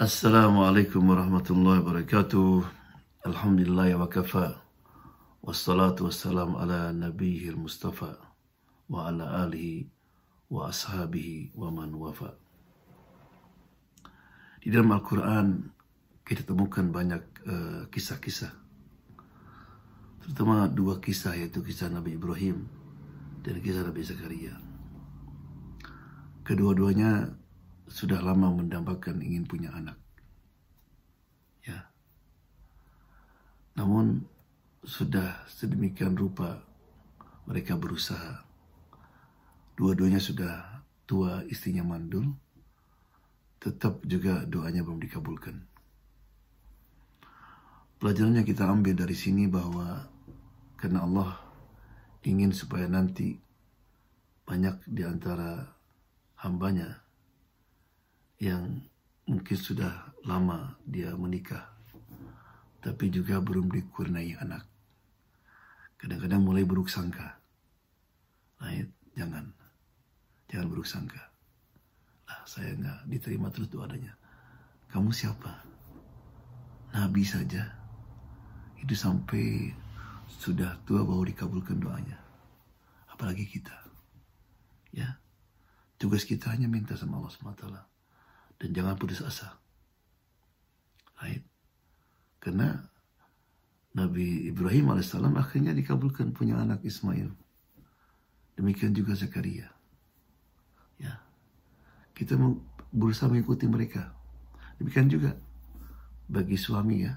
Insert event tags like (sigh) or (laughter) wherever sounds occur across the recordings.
Assalamualaikum warahmatullahi wabarakatuh. Alhamdulillah wa kafa. Wassalatu wassalam ala mustafa wa ala alihi wa ashabihi wa man wafa. Di dalam Al-Quran kita temukan banyak eh, kisah-kisah. Uh, kisah -kisah. Terutama dua kisah yaitu kisah Nabi Ibrahim dan kisah Nabi Zakaria. Kedua-duanya sudah lama mendambakan ingin punya anak. sudah sedemikian rupa mereka berusaha. Dua-duanya sudah tua, istrinya mandul, tetap juga doanya belum dikabulkan. Pelajaran yang kita ambil dari sini bahwa karena Allah ingin supaya nanti banyak di antara hambanya yang mungkin sudah lama dia menikah, tapi juga belum dikurnai anak kadang-kadang mulai buruk sangka. Nah, jangan. Jangan buruk sangka. Nah, saya nggak diterima terus doanya. Kamu siapa? Nabi saja. Itu sampai sudah tua baru dikabulkan doanya. Apalagi kita. Ya. Tugas kita hanya minta sama Allah SWT. Dan jangan putus asa. Right? Karena Nabi Ibrahim alaihissalam akhirnya dikabulkan punya anak Ismail. Demikian juga Zakaria. Ya. Kita berusaha mengikuti mereka. Demikian juga bagi suami ya.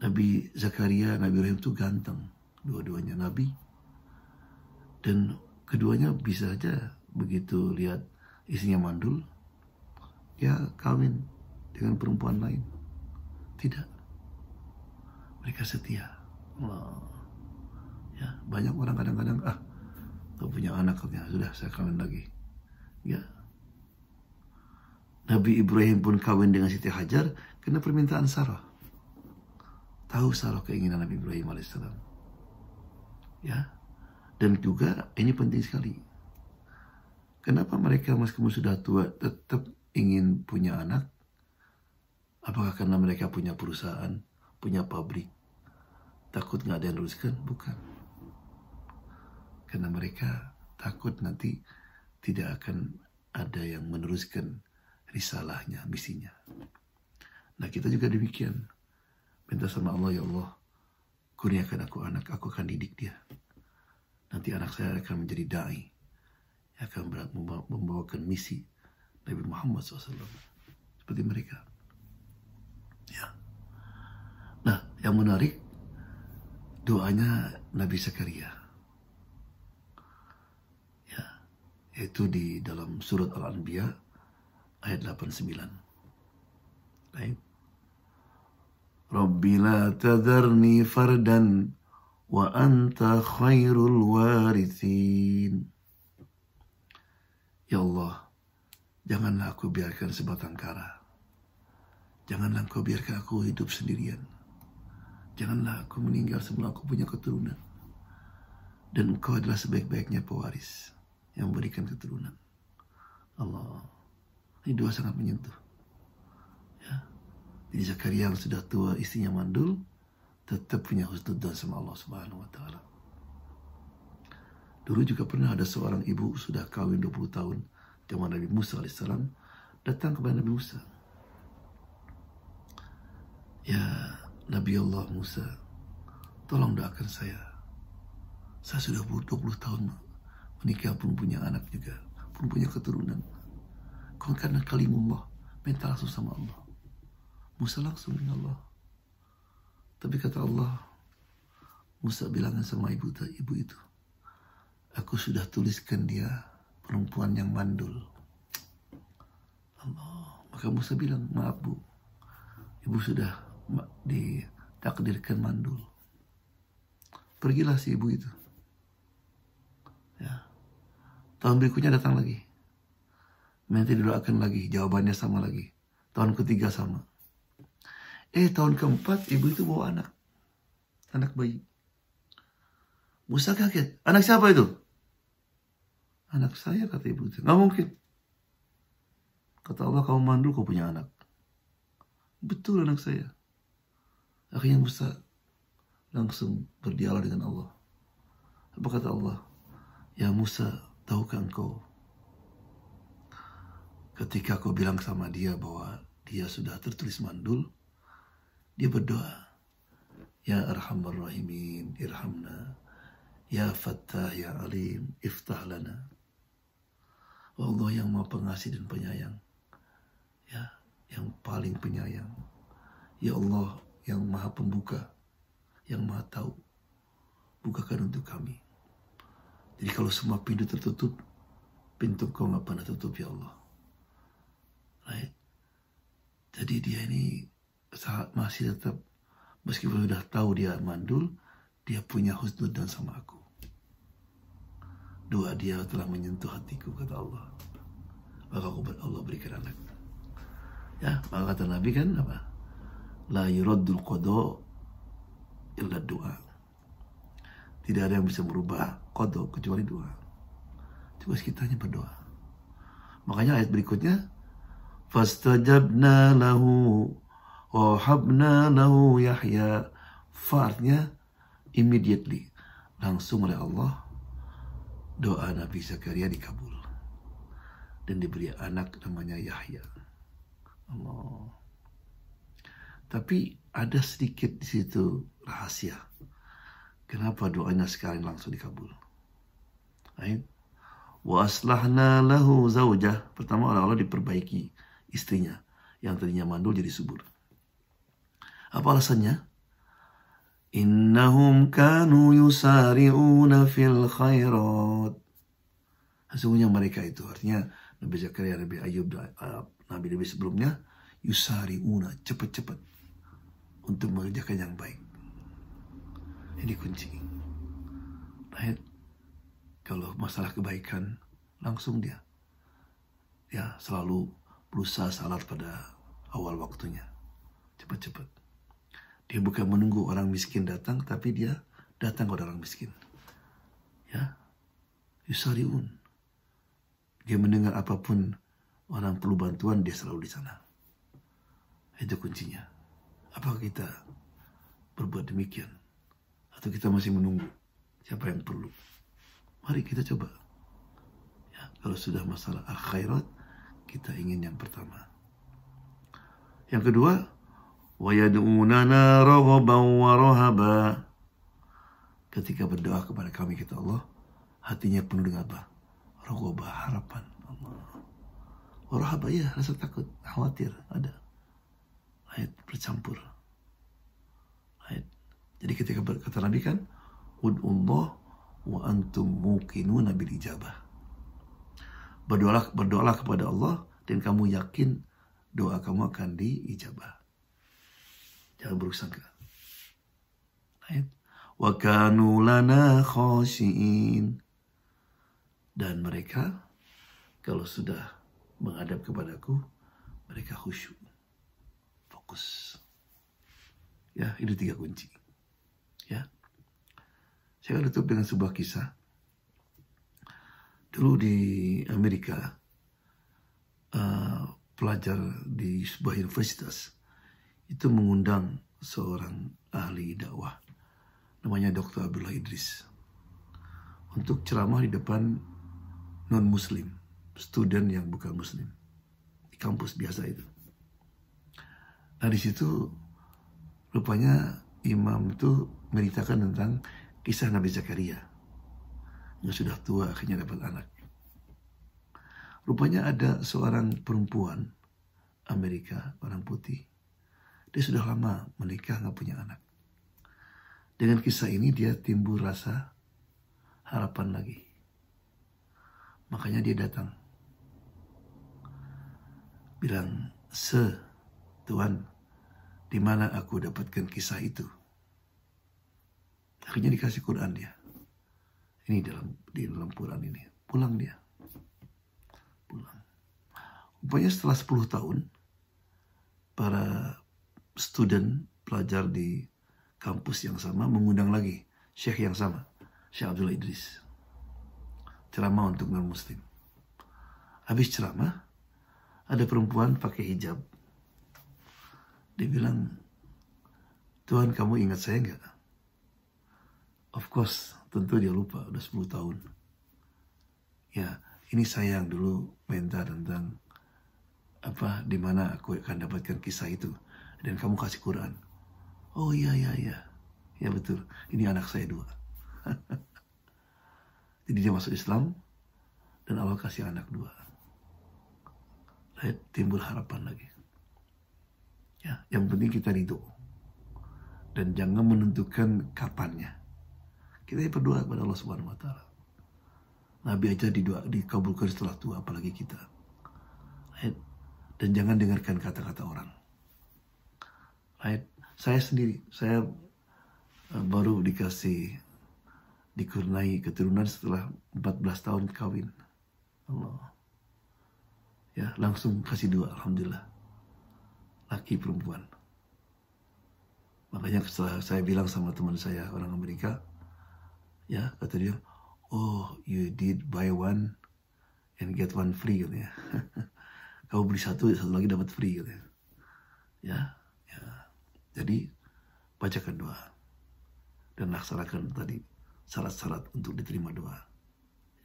Nabi Zakaria, Nabi Ibrahim itu ganteng. Dua-duanya Nabi. Dan keduanya bisa saja begitu lihat istrinya mandul, ya kawin dengan perempuan lain. Tidak mereka setia Allah. ya banyak orang kadang-kadang ah nggak punya anak katanya sudah saya kawin lagi ya Nabi Ibrahim pun kawin dengan Siti Hajar karena permintaan Sarah tahu Sarah keinginan Nabi Ibrahim alaihissalam ya dan juga ini penting sekali kenapa mereka meskipun sudah tua tetap ingin punya anak apakah karena mereka punya perusahaan punya pabrik. Takut nggak ada yang luruskan? Bukan. Karena mereka takut nanti tidak akan ada yang meneruskan risalahnya, misinya. Nah kita juga demikian. Minta sama Allah, ya Allah, kurniakan aku anak, aku akan didik dia. Nanti anak saya akan menjadi da'i. Akan membawakan misi Nabi Muhammad SAW. Seperti mereka. Yang menarik doanya Nabi Zakaria. Ya, itu di dalam surat Al-Anbiya ayat 89. Baik. Rabbi la tadarni fardan wa anta khairul warithin. Ya Allah, janganlah aku biarkan sebatang kara. Janganlah kau biarkan aku hidup sendirian Janganlah aku meninggal sebelum aku punya keturunan. Dan engkau adalah sebaik-baiknya pewaris yang memberikan keturunan. Allah. Ini doa sangat menyentuh. Ya. Jadi Zakaria yang sudah tua, istrinya mandul, tetap punya dan sama Allah Subhanahu wa taala. Dulu juga pernah ada seorang ibu sudah kawin 20 tahun zaman Nabi Musa alaihissalam datang kepada Nabi Musa. Ya, Nabi Allah Musa, tolong doakan saya. Saya sudah 20 tahun menikah pun punya anak juga, pun punya keturunan. Kau karena kalimullah, minta langsung sama Allah. Musa langsung dengan ya Allah. Tapi kata Allah, Musa bilang sama ibu, ibu itu, aku sudah tuliskan dia perempuan yang mandul. Allah. Maka Musa bilang, maaf bu, ibu sudah ditakdirkan mandul. Pergilah si ibu itu. Ya. Tahun berikutnya datang lagi. Nanti didoakan lagi, jawabannya sama lagi. Tahun ketiga sama. Eh tahun keempat ibu itu bawa anak. Anak bayi. Musa kaget. Anak siapa itu? Anak saya kata ibu itu. Nggak mungkin. Kata Allah kamu mandul kau punya anak. Betul anak saya. Akhirnya Musa langsung berdialog dengan Allah. Apa kata Allah? Ya Musa, tahukah engkau ketika kau bilang sama dia bahwa dia sudah tertulis mandul, dia berdoa, Ya Arhamar Rahimin, Irhamna, Ya Fattah, Ya Alim, Iftah lana. Oh Allah yang maha pengasih dan penyayang, ya, yang paling penyayang. Ya Allah, yang maha pembuka, yang maha tahu. Bukakan untuk kami. Jadi kalau semua pintu tertutup, pintu kau nggak pernah tertutup ya Allah. Right? Jadi dia ini saat masih tetap, meskipun sudah tahu dia mandul, dia punya husnud dan sama aku. Doa dia telah menyentuh hatiku, kata Allah. Maka aku ber Allah berikan anak. Ya, maka kata Nabi kan apa? la yuraddul qada illa doa. Tidak ada yang bisa merubah qada kecuali doa. Coba kita hanya berdoa. Makanya ayat berikutnya fastajabna lahu wa habna lahu Yahya. Fartnya immediately langsung oleh Allah doa Nabi Zakaria dikabul dan diberi anak namanya Yahya. Allah. Tapi ada sedikit di situ rahasia. Kenapa doanya sekali langsung dikabul? Ain. Wa aslahna lahu zaujah. Pertama Allah, Allah diperbaiki istrinya yang tadinya mandul jadi subur. Apa alasannya? Innahum kanu yusari'una fil khairat. Sesungguhnya mereka itu artinya Nabi Zakaria, Nabi Ayub, eh, Nabi-Nabi sebelumnya yusari'una cepat-cepat untuk mengerjakan yang baik. Ini kunci. Right? Kalau masalah kebaikan, langsung dia. Ya, selalu berusaha salat pada awal waktunya. Cepat-cepat. Dia bukan menunggu orang miskin datang, tapi dia datang kepada orang miskin. Ya, Yusariun. Dia mendengar apapun orang perlu bantuan, dia selalu di sana. Itu kuncinya. Apa kita berbuat demikian? Atau kita masih menunggu siapa yang perlu? Mari kita coba. Ya, kalau sudah masalah al kita ingin yang pertama. Yang kedua, Ketika berdoa kepada kami kita Allah, hatinya penuh dengan apa? Rogoba, harapan. Allah. Warahaba, ya, rasa takut, khawatir, ada ayat bercampur ayat jadi ketika berkata Nabi kan ud'ullah wa antum mukinu bil ijabah berdoalah berdoalah kepada Allah dan kamu yakin doa kamu akan diijabah jangan berusaha ayat wa kanu lana dan mereka kalau sudah menghadap kepadaku mereka khusyuk fokus. Ya, itu tiga kunci. Ya. Saya akan tutup dengan sebuah kisah. Dulu di Amerika, uh, pelajar di sebuah universitas itu mengundang seorang ahli dakwah namanya Dr. Abdullah Idris untuk ceramah di depan non-muslim, student yang bukan muslim di kampus biasa itu. Nah di situ rupanya imam itu menceritakan tentang kisah Nabi Zakaria yang sudah tua akhirnya dapat anak. Rupanya ada seorang perempuan Amerika orang putih. Dia sudah lama menikah nggak punya anak. Dengan kisah ini dia timbul rasa harapan lagi. Makanya dia datang. Bilang, Se, Tuhan, di mana aku dapatkan kisah itu? Akhirnya dikasih Quran dia. Ini dalam di dalam Quran ini. Pulang dia. Pulang. Rupanya setelah 10 tahun, para student, pelajar di kampus yang sama mengundang lagi syekh yang sama, Syekh Abdul Idris. Ceramah untuk non-muslim. Habis ceramah, ada perempuan pakai hijab dia bilang, Tuhan kamu ingat saya nggak? Of course, tentu dia lupa, udah 10 tahun. Ya, ini saya yang dulu minta tentang apa di mana aku akan dapatkan kisah itu dan kamu kasih Quran. Oh iya iya iya. Ya betul. Ini anak saya dua. (laughs) Jadi dia masuk Islam dan Allah kasih anak dua. Timbul harapan lagi. Ya, yang penting kita ridho. Dan jangan menentukan kapannya. Kita berdoa kepada Allah Subhanahu wa taala. Nabi aja didoa, dikabulkan setelah tua apalagi kita. Right? Dan jangan dengarkan kata-kata orang. Right? Saya sendiri, saya eh, baru dikasih dikurnai keturunan setelah 14 tahun kawin. Allah. Ya, langsung kasih doa alhamdulillah laki perempuan. Makanya setelah saya bilang sama teman saya orang Amerika, ya kata dia, oh you did buy one and get one free gitu ya. Kau beli satu, satu lagi dapat free gitu ya. ya. Ya, jadi bacakan doa dan laksanakan tadi syarat-syarat untuk diterima doa.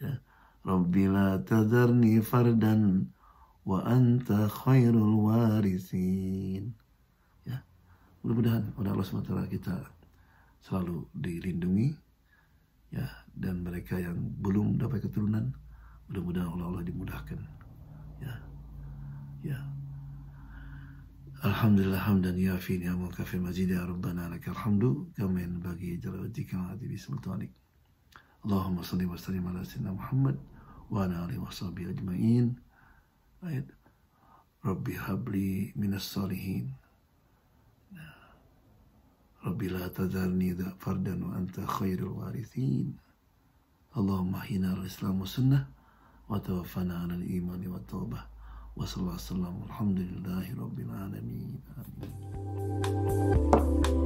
Ya. Rabbila tadarni fardan wa anta khairul warisin ya mudah-mudahan oleh Allah SWT kita selalu dilindungi ya dan mereka yang belum dapat keturunan mudah-mudahan oleh Allah dimudahkan ya ya Alhamdulillah hamdan ya fi ni'amun kafi majid ya rabbana lakal hamdu kama yanbaghi jalawatika wa adibi sultanik Allahumma salli wa sallim ala sayyidina Muhammad wa ala alihi wa sahbihi ajma'in طيب. ربي هب لي من الصالحين ربي لا تذرني فردا وأنت خير الوارثين اللهم أحينا على الإسلام والسنة وتوفنا على الإيمان والتوبة وصلى الله وسلم والحمد لله رب العالمين آمين.